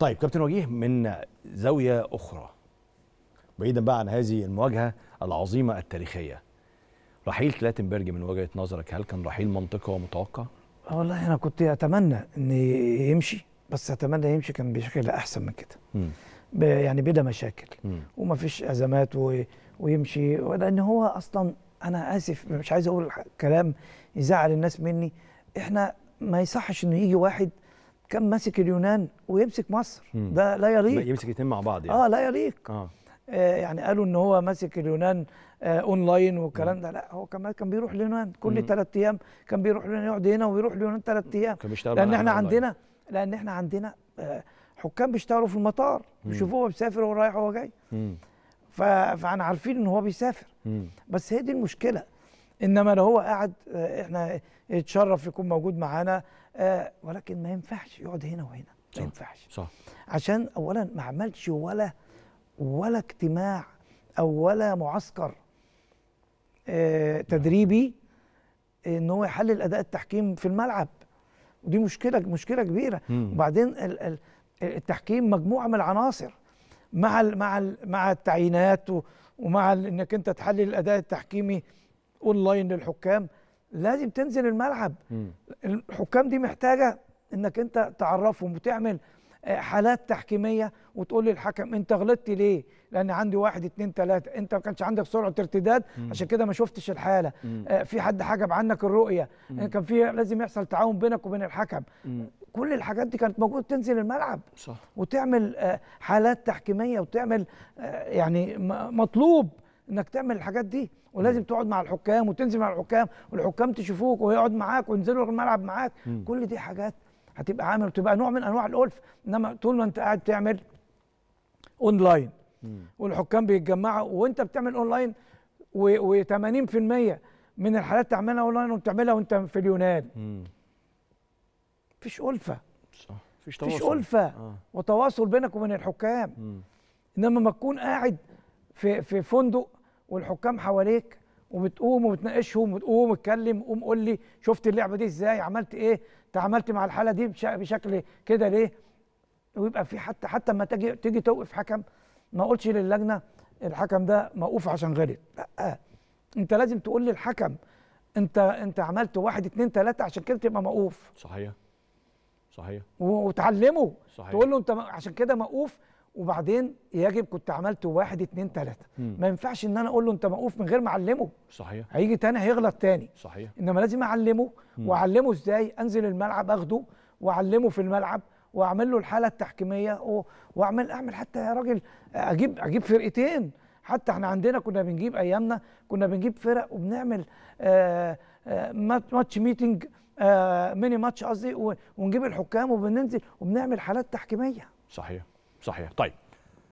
طيب كابتن وجيه من زاويه اخرى بعيدا بقى عن هذه المواجهه العظيمه التاريخيه رحيل كلاتنبرج من وجهه نظرك هل كان رحيل منطقي ومتوقع؟ والله انا كنت اتمنى ان يمشي بس اتمنى يمشي كان بشكل احسن من كده يعني بلا مشاكل وما فيش ازمات و... ويمشي لان هو اصلا انا اسف مش عايز اقول كلام يزعل الناس مني احنا ما يصحش انه يجي واحد كان ماسك اليونان ويمسك مصر مم. ده لا يليق يمسك الاثنين مع بعض يعني اه لا يليق آه. آه يعني قالوا ان هو ماسك اليونان آه اونلاين والكلام ده لا هو كمان كان بيروح اليونان كل ثلاث ايام كان بيروح اليونان يقعد هنا ويروح اليونان ثلاث ايام لان احنا عندنا لان احنا عندنا آه، حكام بيشتغلوا في المطار بيشوفوه هو بيسافر وهو رايح وهو جاي فاحنا عارفين ان هو بيسافر مم. بس هي دي المشكله انما لو هو قاعد آه، احنا يتشرف يكون موجود معانا آه، ولكن ما ينفعش يقعد هنا وهنا ما ينفعش صح عشان اولا ما عملش ولا ولا اجتماع او ولا معسكر آه، تدريبي ان هو يحلل اداء التحكيم في الملعب ودي مشكله مشكله كبيره وبعدين التحكيم مجموعه من العناصر مع مع مع التعيينات ومع انك انت تحلل الاداء التحكيمي اونلاين للحكام لازم تنزل الملعب الحكام دي محتاجه انك انت تعرفهم وتعمل آه، حالات تحكيميه وتقول للحكم انت غلطت ليه؟ لان عندي واحد اتنين تلاته، انت ما كانش عندك سرعه ارتداد عشان كده ما شفتش الحاله، آه، في حد حجب عنك الرؤيه، آه، كان في لازم يحصل تعاون بينك وبين الحكم. مم. كل الحاجات دي كانت موجوده تنزل الملعب صح. وتعمل حالات تحكيميه وتعمل يعني مطلوب انك تعمل الحاجات دي ولازم تقعد مع الحكام وتنزل مع الحكام والحكام تشوفوك ويقعد معاك وينزلوا الملعب معاك كل دي حاجات هتبقى عامل وتبقى نوع من انواع الالف انما طول ما انت قاعد تعمل اونلاين والحكام بيتجمعوا وانت بتعمل اونلاين و80% من الحالات تعملها اونلاين وبتعملها وانت في اليونان مفيش الفه صح مفيش تواصل مفيش الفه آه. وتواصل بينك وبين الحكام مم. انما ما تكون قاعد في في فندق والحكام حواليك وبتقوم وبتناقشهم وتقوم وتكلم قوم قول لي شفت اللعبه دي ازاي عملت ايه تعاملت مع الحاله دي بشكل كده ليه ويبقى في حتى حتى لما تجي تيجي توقف حكم ما اقولش للجنه الحكم ده موقوف عشان غلط لا انت لازم تقول للحكم انت انت عملت واحد اتنين تلاته عشان كده تبقى موقوف صحيح صحيح وتعلمه صحيح. تقول له انت عشان كده موقوف وبعدين يجب كنت عملت واحد اتنين تلاته ما ينفعش ان انا اقول له انت موقوف من غير ما اعلمه صحيح هيجي تاني هيغلط تاني صحيح انما لازم اعلمه واعلمه ازاي انزل الملعب اخده واعلمه في الملعب واعمل له الحاله التحكيميه واعمل اعمل حتى يا راجل اجيب اجيب فرقتين حتى احنا عندنا كنا بنجيب ايامنا كنا بنجيب فرق وبنعمل آآ آه، آآ آه، ماتش ميتنج ميني ماتش قصدي ونجيب الحكام وبننزل وبنعمل حالات تحكيميه صحيح صحيح طيب